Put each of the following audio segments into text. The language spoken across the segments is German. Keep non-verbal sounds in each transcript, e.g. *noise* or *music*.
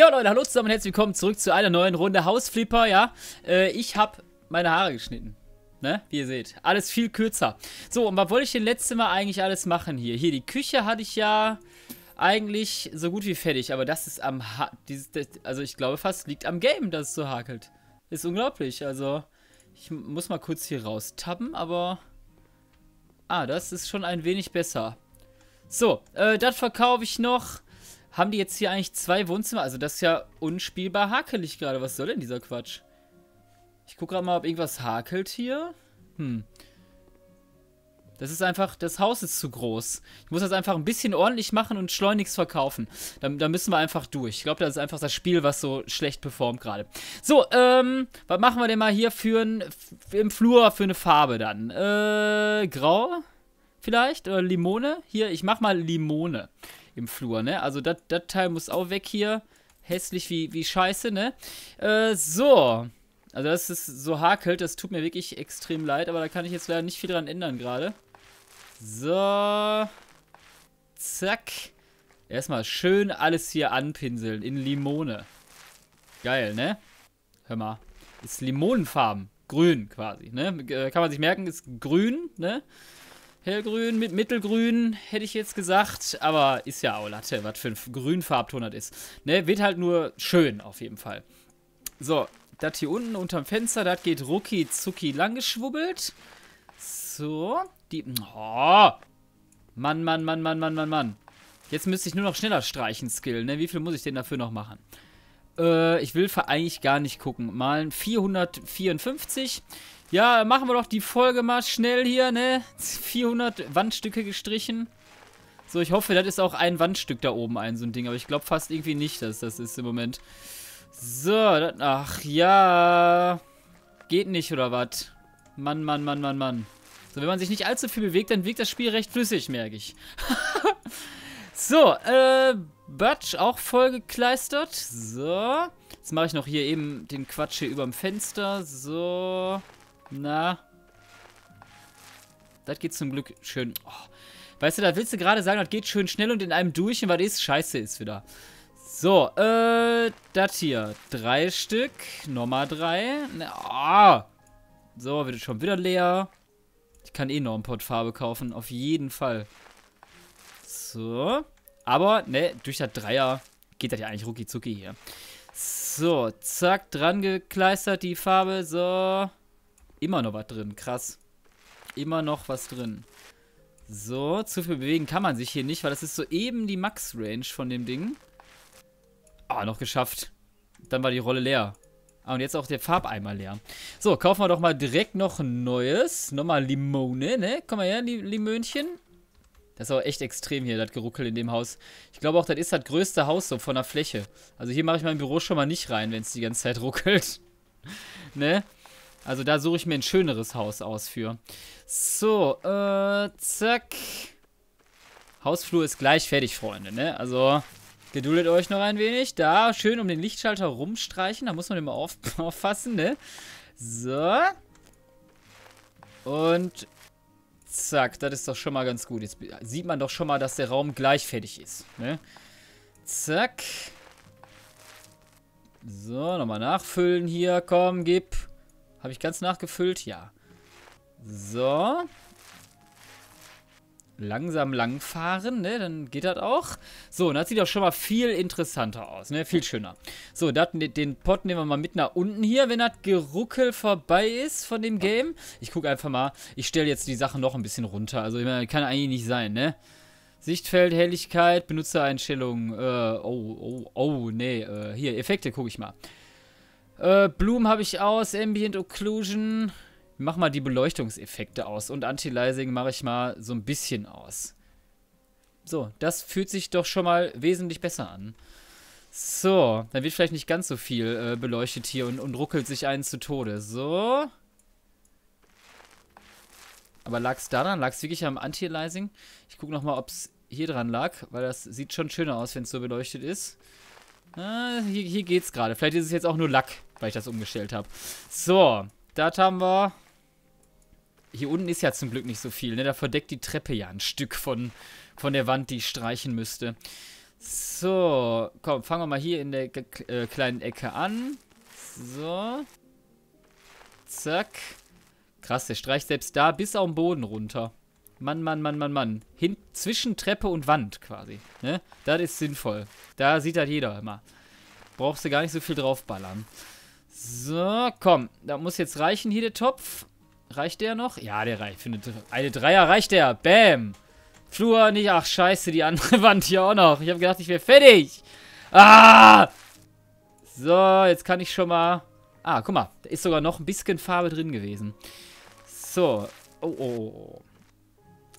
Ja Leute, hallo zusammen und herzlich willkommen zurück zu einer neuen Runde Hausflipper, ja. Äh, ich habe meine Haare geschnitten. Ne? Wie ihr seht. Alles viel kürzer. So, und was wollte ich denn letztes Mal eigentlich alles machen hier? Hier, die Küche hatte ich ja eigentlich so gut wie fertig. Aber das ist am... Ha dieses, das, also ich glaube fast, liegt am Game, dass es so hakelt. Ist unglaublich. Also, ich muss mal kurz hier raus tappen, aber... Ah, das ist schon ein wenig besser. So, äh, das verkaufe ich noch. Haben die jetzt hier eigentlich zwei Wohnzimmer? Also das ist ja unspielbar hakelig gerade. Was soll denn dieser Quatsch? Ich gucke gerade mal, ob irgendwas hakelt hier. Hm. Das ist einfach, das Haus ist zu groß. Ich muss das einfach ein bisschen ordentlich machen und schleunigst verkaufen. Da, da müssen wir einfach durch. Ich glaube, das ist einfach das Spiel, was so schlecht performt gerade. So, ähm, was machen wir denn mal hier für ein, im Flur für eine Farbe dann? Äh, grau vielleicht? Oder Limone? Hier, ich mach mal Limone im Flur, ne? Also das Teil muss auch weg hier. Hässlich wie, wie scheiße, ne? Äh, so. Also dass es so hakelt, das tut mir wirklich extrem leid, aber da kann ich jetzt leider nicht viel dran ändern gerade. So. Zack. Erstmal schön alles hier anpinseln in Limone. Geil, ne? Hör mal. Ist Limonenfarben. Grün quasi, ne? Äh, kann man sich merken, ist grün, ne? Hellgrün mit Mittelgrün, hätte ich jetzt gesagt. Aber ist ja auch Latte, was für ein Grünfarbton das ist. Ne, wird halt nur schön auf jeden Fall. So, das hier unten unterm Fenster, das geht rucki zucki langgeschwubbelt. So, die... Oh. Mann, Mann, Mann, Mann, Mann, Mann, Mann. Jetzt müsste ich nur noch schneller streichen, Skill, ne? Wie viel muss ich denn dafür noch machen? Äh, ich will eigentlich gar nicht gucken. Malen 454. Ja, machen wir doch die Folge mal schnell hier, ne? 400 Wandstücke gestrichen. So, ich hoffe, das ist auch ein Wandstück da oben ein, so ein Ding. Aber ich glaube fast irgendwie nicht, dass das ist im Moment. So, das, ach ja. Geht nicht, oder was? Mann, Mann, Mann, Mann, Mann. So, wenn man sich nicht allzu viel bewegt, dann wirkt das Spiel recht flüssig, merke ich. *laughs* So, äh, Butch auch voll gekleistert. So. Jetzt mache ich noch hier eben den Quatsch hier überm Fenster. So. Na. Das geht zum Glück schön. Oh. Weißt du, da willst du gerade sagen, das geht schön schnell und in einem durch und was ist? Scheiße ist wieder. So, äh, das hier. Drei Stück. Nochmal drei. Ah. Oh. So, wird schon wieder leer. Ich kann eh noch einen Pott Farbe kaufen. Auf jeden Fall. So. Aber, ne, durch das Dreier geht das ja eigentlich rucki zucki hier. So, zack, dran gekleistert die Farbe. So. Immer noch was drin. Krass. Immer noch was drin. So, zu viel bewegen kann man sich hier nicht, weil das ist so eben die Max-Range von dem Ding. Ah, noch geschafft. Dann war die Rolle leer. Ah, und jetzt auch der Farbeimer leer. So, kaufen wir doch mal direkt noch ein neues. Nochmal Limone, ne? Komm mal her, Limönchen. Das ist aber echt extrem hier, das Geruckel in dem Haus. Ich glaube auch, das ist das größte Haus so von der Fläche. Also hier mache ich mein Büro schon mal nicht rein, wenn es die ganze Zeit ruckelt. *laughs* ne? Also da suche ich mir ein schöneres Haus aus für. So, äh, zack. Hausflur ist gleich fertig, Freunde, ne? Also, geduldet euch noch ein wenig. Da, schön um den Lichtschalter rumstreichen. Da muss man immer auf *laughs* aufpassen, ne? So. Und Zack, das ist doch schon mal ganz gut. Jetzt sieht man doch schon mal, dass der Raum gleich fertig ist. Ne? Zack. So, nochmal nachfüllen hier. Komm, gib. Habe ich ganz nachgefüllt? Ja. So langsam langfahren, ne? Dann geht das auch. So, und das sieht auch schon mal viel interessanter aus, ne? Viel schöner. So, dat, ne, den Pot nehmen wir mal mit nach unten hier, wenn das Geruckel vorbei ist von dem Game. Ich gucke einfach mal. Ich stelle jetzt die Sachen noch ein bisschen runter. Also, kann eigentlich nicht sein, ne? Sichtfeld, Helligkeit, Benutzereinstellungen. Äh, oh, oh, oh, ne, Äh, hier, Effekte gucke ich mal. Äh, Blumen habe ich aus, Ambient Occlusion mach mal die Beleuchtungseffekte aus und Anti-Aliasing mache ich mal so ein bisschen aus. So, das fühlt sich doch schon mal wesentlich besser an. So, dann wird vielleicht nicht ganz so viel äh, beleuchtet hier und, und ruckelt sich einen zu Tode. So. Aber lag es daran? Lag es wirklich am Anti-Aliasing? Ich gucke nochmal, ob es hier dran lag, weil das sieht schon schöner aus, wenn es so beleuchtet ist. Ah, hier, hier es gerade. Vielleicht ist es jetzt auch nur Lack, weil ich das umgestellt habe. So, das haben wir. Hier unten ist ja zum Glück nicht so viel, ne? Da verdeckt die Treppe ja ein Stück von, von der Wand, die ich streichen müsste. So, komm, fangen wir mal hier in der äh, kleinen Ecke an. So. Zack. Krass, der streicht selbst da bis auf den Boden runter. Mann, Mann, Mann, Mann, Mann. Hin zwischen Treppe und Wand quasi. Ne? Das ist sinnvoll. Da sieht das halt jeder immer. Brauchst du gar nicht so viel draufballern. So, komm. Da muss jetzt reichen hier der Topf. Reicht der noch? Ja, der reicht. Für eine, Dreier reicht der. Bam. Flur nicht. Ach, scheiße, die andere *laughs* Wand hier auch noch. Ich habe gedacht, ich wäre fertig. Ah! So, jetzt kann ich schon mal... Ah, guck mal. Da ist sogar noch ein bisschen Farbe drin gewesen. So. Oh, oh, oh. oh.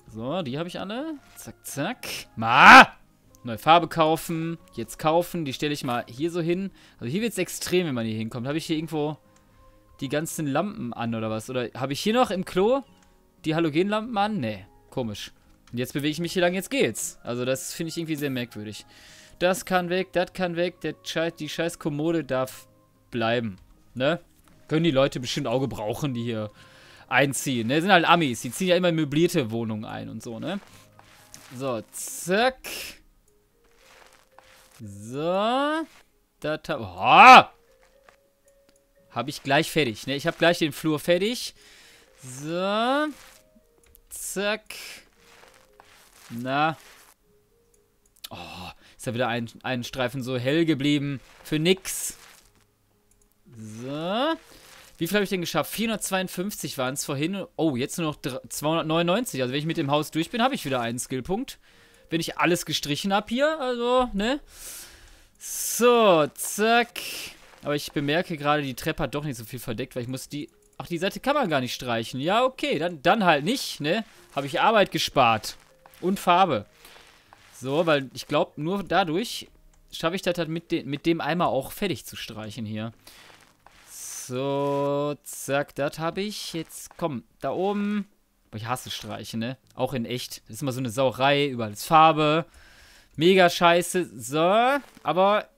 So, die habe ich alle. Zack, zack. Ma! Neue Farbe kaufen. Jetzt kaufen. Die stelle ich mal hier so hin. Also hier wird es extrem, wenn man hier hinkommt. Habe ich hier irgendwo die ganzen Lampen an oder was? Oder habe ich hier noch im Klo die Halogenlampen an? Nee, komisch. Und jetzt bewege ich mich hier lang, jetzt geht's. Also das finde ich irgendwie sehr merkwürdig. Das kann weg, das kann weg, der Scheiß, die scheiß Kommode darf bleiben. Ne? Können die Leute bestimmt auch gebrauchen, die hier einziehen. Ne? Das sind halt Amis, die ziehen ja immer möblierte Wohnungen ein und so, ne? So, zack. So. Da, ta, oh! Habe ich gleich fertig, ne? Ich habe gleich den Flur fertig. So. Zack. Na. Oh, ist ja wieder ein, ein Streifen so hell geblieben. Für nix. So. Wie viel habe ich denn geschafft? 452 waren es vorhin. Oh, jetzt nur noch 299. Also wenn ich mit dem Haus durch bin, habe ich wieder einen Skillpunkt. Wenn ich alles gestrichen habe hier, also, ne? So, zack. Aber ich bemerke gerade, die Treppe hat doch nicht so viel verdeckt, weil ich muss die... Ach, die Seite kann man gar nicht streichen. Ja, okay, dann, dann halt nicht, ne? Habe ich Arbeit gespart. Und Farbe. So, weil ich glaube, nur dadurch schaffe ich das halt mit, de mit dem Eimer auch fertig zu streichen hier. So, zack, das habe ich. Jetzt, komm, da oben. Aber ich hasse Streiche, ne? Auch in echt. Das ist immer so eine Sauerei, überall ist Farbe. Mega scheiße. So, aber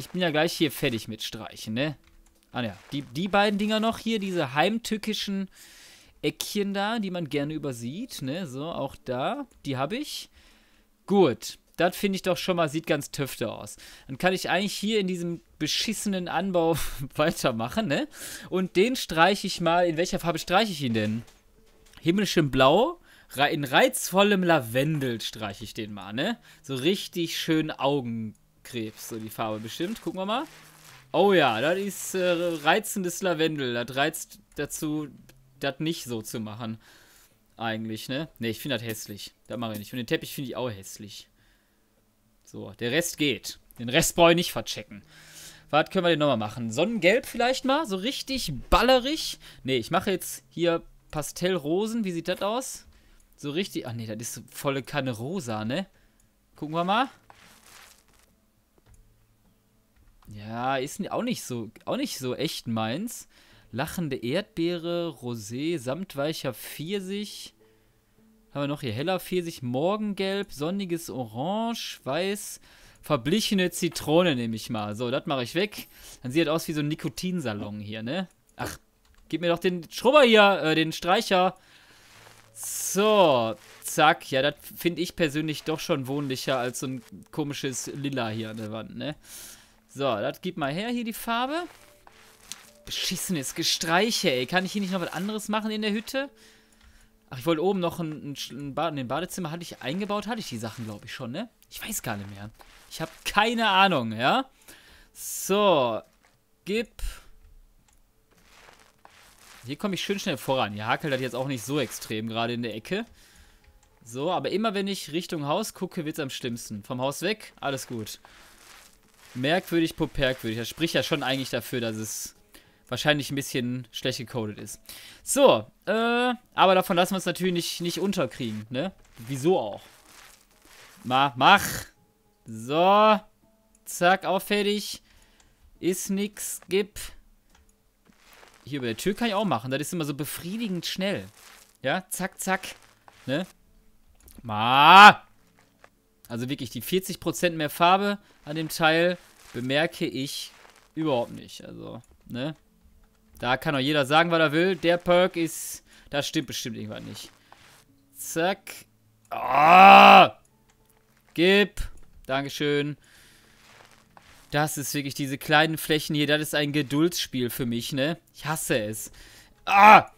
ich bin ja gleich hier fertig mit Streichen, ne? Ah ja, die, die beiden Dinger noch hier, diese heimtückischen Eckchen da, die man gerne übersieht, ne? So, auch da, die habe ich. Gut, das finde ich doch schon mal, sieht ganz töfte aus. Dann kann ich eigentlich hier in diesem beschissenen Anbau *laughs* weitermachen, ne? Und den streiche ich mal, in welcher Farbe streiche ich ihn denn? Himmlischem Blau, in reizvollem Lavendel streiche ich den mal, ne? So richtig schön Augen Krebs, so die Farbe bestimmt. Gucken wir mal. Oh ja, das ist äh, reizendes Lavendel. Das reizt dazu, das nicht so zu machen. Eigentlich, ne? Ne, ich finde das hässlich. Das mache ich nicht. Und den Teppich finde ich auch hässlich. So, der Rest geht. Den Rest brauche ich nicht verchecken. Was können wir denn nochmal machen? Sonnengelb vielleicht mal? So richtig ballerig? Ne, ich mache jetzt hier Pastellrosen. Wie sieht das aus? So richtig... Ach ne, das ist volle Kanne rosa, ne? Gucken wir mal. Ja, ist auch nicht so, auch nicht so echt meins. Lachende Erdbeere, Rosé, samtweicher Pfirsich. Haben wir noch hier heller Pfirsich, Morgengelb, sonniges Orange, Weiß, verblichene Zitrone nehme ich mal. So, das mache ich weg. Dann sieht das aus wie so ein Nikotinsalon hier, ne? Ach, gib mir doch den Schrubber hier, äh, den Streicher. So, zack. Ja, das finde ich persönlich doch schon wohnlicher als so ein komisches Lila hier an der Wand, ne? So, das gibt mal her hier die Farbe. Beschissenes Gestreiche, ey. Kann ich hier nicht noch was anderes machen in der Hütte? Ach, ich wollte oben noch ein, ein, ein, Bad, ein Badezimmer, hatte ich eingebaut, hatte ich die Sachen, glaube ich schon, ne? Ich weiß gar nicht mehr. Ich habe keine Ahnung, ja? So, gib... Hier komme ich schön schnell voran. Hier hakelt das jetzt auch nicht so extrem, gerade in der Ecke. So, aber immer wenn ich Richtung Haus gucke, wird es am schlimmsten. Vom Haus weg, alles gut. Merkwürdig, poperkwürdig. Das spricht ja schon eigentlich dafür, dass es wahrscheinlich ein bisschen schlecht gecodet ist. So, äh, aber davon lassen wir uns natürlich nicht, nicht unterkriegen, ne? Wieso auch? Ma, mach! So, zack, auch fertig. Ist nix, gib. Hier über der Tür kann ich auch machen, das ist immer so befriedigend schnell. Ja, zack, zack, ne? Ma! Also wirklich die 40% mehr Farbe an dem Teil bemerke ich überhaupt nicht. Also, ne? Da kann doch jeder sagen, was er will. Der Perk ist... Da stimmt bestimmt irgendwas nicht. Zack. Ah! Gib. Dankeschön. Das ist wirklich diese kleinen Flächen hier. Das ist ein Geduldsspiel für mich, ne? Ich hasse es. Ah!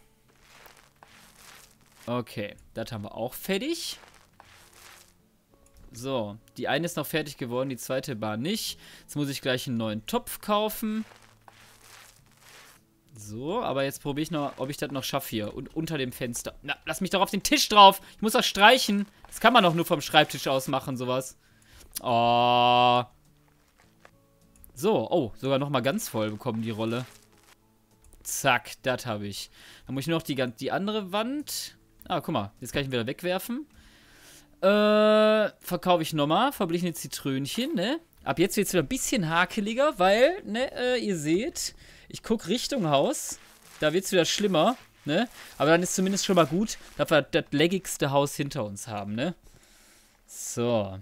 Okay. Das haben wir auch fertig. So, die eine ist noch fertig geworden, die zweite Bar nicht. Jetzt muss ich gleich einen neuen Topf kaufen. So, aber jetzt probiere ich noch, ob ich das noch schaffe hier. Und unter dem Fenster. Na, lass mich doch auf den Tisch drauf. Ich muss das streichen. Das kann man doch nur vom Schreibtisch aus machen, sowas. Oh. So, oh, sogar nochmal ganz voll bekommen, die Rolle. Zack, das habe ich. Dann muss ich noch die, die andere Wand. Ah, guck mal, jetzt kann ich ihn wieder wegwerfen. Äh, verkaufe ich nochmal verblichene Zitrönchen, ne? Ab jetzt wird es wieder ein bisschen hakeliger, weil, ne, äh, ihr seht, ich gucke Richtung Haus. Da wird es wieder schlimmer, ne? Aber dann ist zumindest schon mal gut, dass wir das leggigste Haus hinter uns haben, ne? So.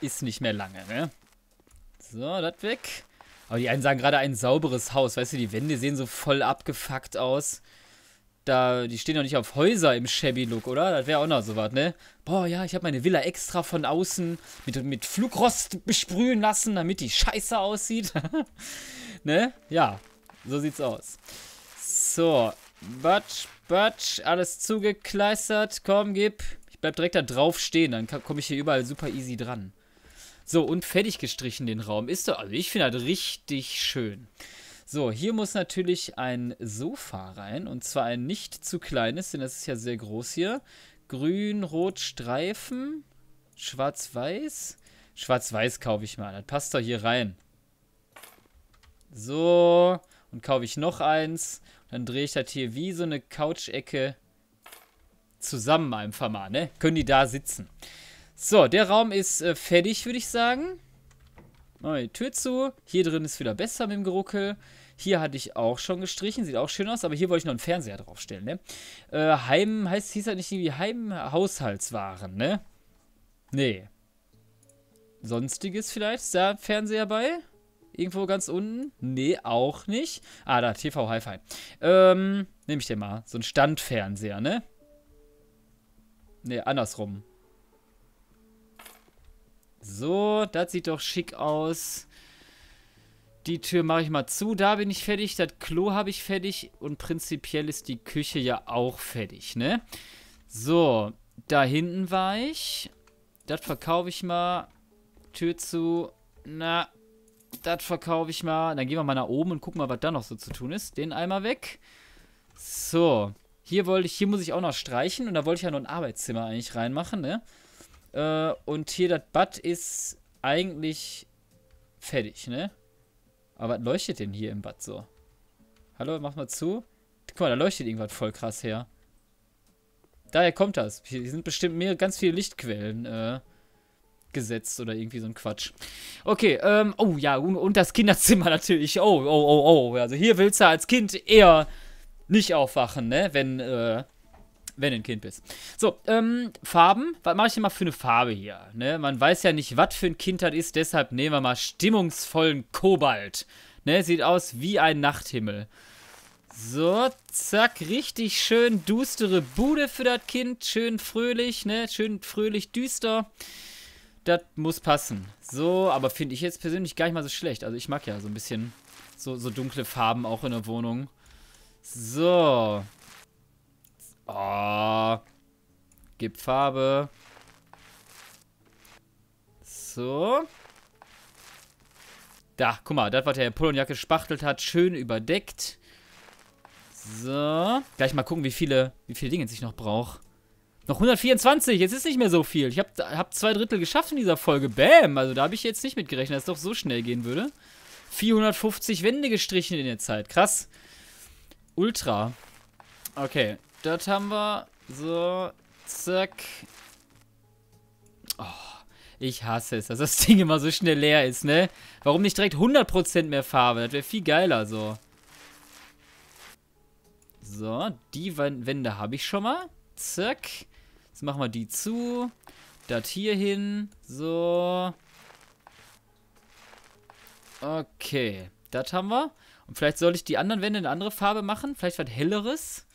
Ist nicht mehr lange, ne? So, das weg. Aber die einen sagen gerade ein sauberes Haus. Weißt du, die Wände sehen so voll abgefuckt aus da, die stehen doch nicht auf Häuser im Shabby-Look, oder? Das wäre auch noch so was, ne? Boah, ja, ich habe meine Villa extra von außen mit, mit Flugrost besprühen lassen, damit die scheiße aussieht. *laughs* ne? Ja, so sieht's aus. So, Batsch, Batsch, alles zugekleistert. Komm, gib. Ich bleib direkt da drauf stehen, dann komme ich hier überall super easy dran. So, und fertig gestrichen den Raum. Ist doch, also ich finde das richtig schön. So, hier muss natürlich ein Sofa rein. Und zwar ein nicht zu kleines, denn das ist ja sehr groß hier. Grün, Rot, Streifen. Schwarz-Weiß. Schwarz-Weiß kaufe ich mal. Das passt doch hier rein. So. Und kaufe ich noch eins. Dann drehe ich das hier wie so eine Couch-Ecke zusammen einfach mal, ne? Können die da sitzen. So, der Raum ist äh, fertig, würde ich sagen. Neue Tür zu. Hier drin ist wieder besser mit dem Geruckel. Hier hatte ich auch schon gestrichen, sieht auch schön aus, aber hier wollte ich noch einen Fernseher draufstellen, ne? Äh, Heim, heißt, hieß das nicht irgendwie Heimhaushaltswaren, ne? Nee. Sonstiges vielleicht? Ist da ein Fernseher bei? Irgendwo ganz unten? Nee, auch nicht. Ah, da, TV Hi-Fi. Ähm, nehme ich den mal. So ein Standfernseher, ne? Nee, andersrum. So, das sieht doch schick aus. Die Tür mache ich mal zu. Da bin ich fertig. Das Klo habe ich fertig. Und prinzipiell ist die Küche ja auch fertig, ne? So, da hinten war ich. Das verkaufe ich mal. Tür zu. Na, das verkaufe ich mal. Dann gehen wir mal nach oben und gucken mal, was da noch so zu tun ist. Den Eimer weg. So. Hier wollte ich, hier muss ich auch noch streichen und da wollte ich ja noch ein Arbeitszimmer eigentlich reinmachen, ne? Äh, und hier das Bad ist eigentlich fertig, ne? Aber was leuchtet denn hier im Bad so? Hallo, mach mal zu. Guck mal, da leuchtet irgendwas voll krass her. Daher kommt das. Hier sind bestimmt mehr, ganz viele Lichtquellen äh, gesetzt oder irgendwie so ein Quatsch. Okay, ähm, oh ja, und, und das Kinderzimmer *laughs* natürlich. Oh, oh, oh, oh. Also hier willst du als Kind eher nicht aufwachen, ne? Wenn, äh, wenn du ein Kind bist. So, ähm, Farben. Was mache ich denn mal für eine Farbe hier? Ne? Man weiß ja nicht, was für ein Kind das ist, deshalb nehmen wir mal stimmungsvollen Kobalt. Ne? Sieht aus wie ein Nachthimmel. So, zack, richtig schön düstere Bude für das Kind. Schön fröhlich, ne? Schön fröhlich düster. Das muss passen. So, aber finde ich jetzt persönlich gar nicht mal so schlecht. Also ich mag ja so ein bisschen so, so dunkle Farben auch in der Wohnung. So. Oh. Gib Farbe. So. Da, guck mal, das, was der Polonjacke gespachtelt hat, schön überdeckt. So. Gleich mal gucken, wie viele, wie viele Dinge ich noch brauche. Noch 124, jetzt ist nicht mehr so viel. Ich habe hab zwei Drittel geschafft in dieser Folge. Bam, also da habe ich jetzt nicht mit gerechnet, dass es doch so schnell gehen würde. 450 Wände gestrichen in der Zeit, krass. Ultra. Okay, das haben wir. So, zack. Oh, ich hasse es, dass das *laughs* Ding immer so schnell leer ist, ne? Warum nicht direkt 100% mehr Farbe? Das wäre viel geiler so. So, die Wände habe ich schon mal. Zack. Jetzt machen wir die zu. Das hier hin. So. Okay, das haben wir. Und vielleicht sollte ich die anderen Wände in eine andere Farbe machen. Vielleicht was helleres.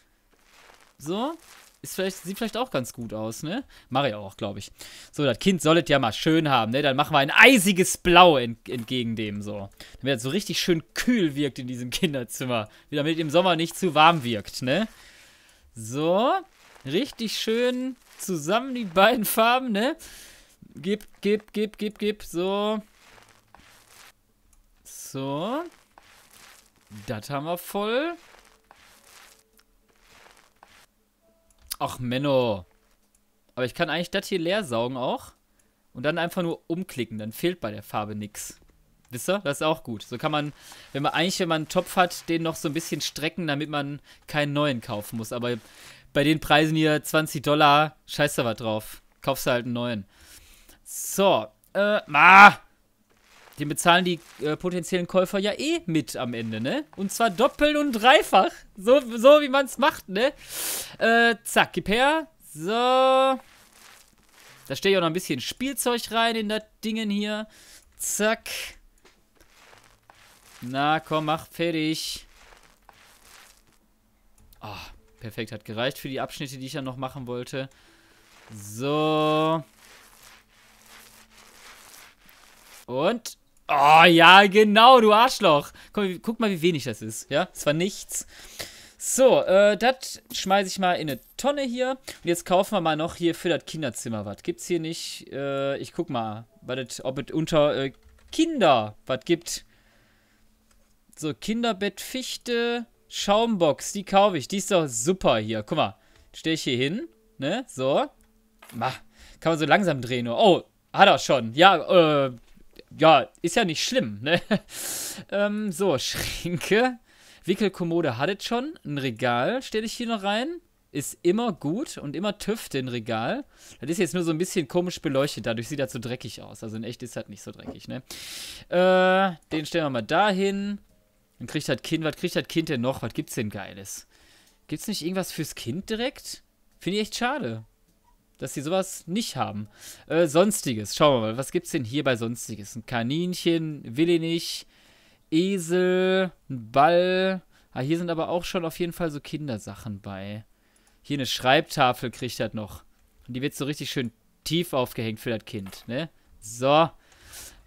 So. Ist vielleicht, sieht vielleicht auch ganz gut aus, ne? Mach ich auch, glaube ich. So, das Kind solltet ja mal schön haben, ne? Dann machen wir ein eisiges Blau ent entgegen dem so. Damit das so richtig schön kühl wirkt in diesem *laughs* Kinderzimmer. Damit im Sommer nicht zu warm wirkt, ne? So. Richtig schön zusammen die beiden Farben, ne? Gib, gib, gib, gib, gib. So. So. Das haben wir voll. Ach, Menno. Aber ich kann eigentlich das hier leer saugen auch. Und dann einfach nur umklicken. Dann fehlt bei der Farbe nichts. Wisst ihr? Das ist auch gut. So kann man, wenn man eigentlich, wenn man einen Topf hat, den noch so ein bisschen strecken, damit man keinen neuen kaufen muss. Aber bei den Preisen hier 20 Dollar, scheiß da was drauf. Kaufst du halt einen neuen. So. Äh, ma! Den bezahlen die äh, potenziellen Käufer ja eh mit am Ende, ne? Und zwar doppelt und dreifach. So, so wie man es macht, ne? Äh, zack, gib her. So. Da stehe ich auch noch ein bisschen Spielzeug rein in das Dingen hier. Zack. Na, komm, mach fertig. Oh, perfekt, hat gereicht für die Abschnitte, die ich ja noch machen wollte. So. Und Oh ja, genau, du Arschloch. Guck, guck mal, wie wenig das ist. Ja, es war nichts. So, äh, das schmeiße ich mal in eine Tonne hier. Und jetzt kaufen wir mal noch hier für das Kinderzimmer was. Gibt's hier nicht? Äh, ich guck mal, das, ob es unter äh, Kinder was gibt. So, Kinderbett, Fichte, Schaumbox, die kaufe ich. Die ist doch super hier. Guck mal, stelle ich hier hin. Ne, so. Mach. Kann man so langsam drehen nur. Oh, hat er schon. Ja, äh, ja, ist ja nicht schlimm, ne? *laughs* ähm, so, Schränke. Wickelkommode hattet schon. Ein Regal stelle ich hier noch rein. Ist immer gut und immer TÜV den Regal. Das ist jetzt nur so ein bisschen komisch beleuchtet. Dadurch sieht das so dreckig aus. Also in echt ist das nicht so dreckig, ne? Äh, den stellen wir mal dahin. Dann kriegt das Kind, was kriegt das Kind denn noch? Was gibt's denn Geiles? Gibt's nicht irgendwas fürs Kind direkt? Finde ich echt schade dass sie sowas nicht haben. Äh, Sonstiges, schauen wir mal, was gibt's denn hier bei Sonstiges? Ein Kaninchen, nicht, Esel, ein Ball. Ah, hier sind aber auch schon auf jeden Fall so Kindersachen bei. Hier eine Schreibtafel kriegt er noch. Und die wird so richtig schön tief aufgehängt für das Kind, ne? So.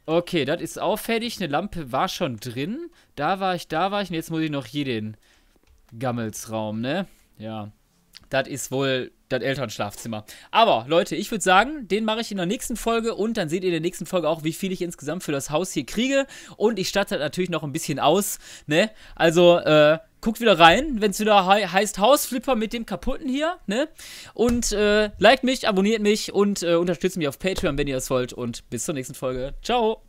Okay, das ist auch fertig. Eine Lampe war schon drin. Da war ich, da war ich. Und jetzt muss ich noch hier den Gammelsraum, ne? Ja. Das ist wohl das Elternschlafzimmer. Aber Leute, ich würde sagen, den mache ich in der nächsten Folge und dann seht ihr in der nächsten Folge auch, wie viel ich insgesamt für das Haus hier kriege. Und ich starte halt natürlich noch ein bisschen aus, ne? Also, äh, guckt wieder rein, wenn es wieder he heißt Hausflipper mit dem kaputten hier, ne? Und äh, liked mich, abonniert mich und äh, unterstützt mich auf Patreon, wenn ihr das wollt. Und bis zur nächsten Folge. Ciao!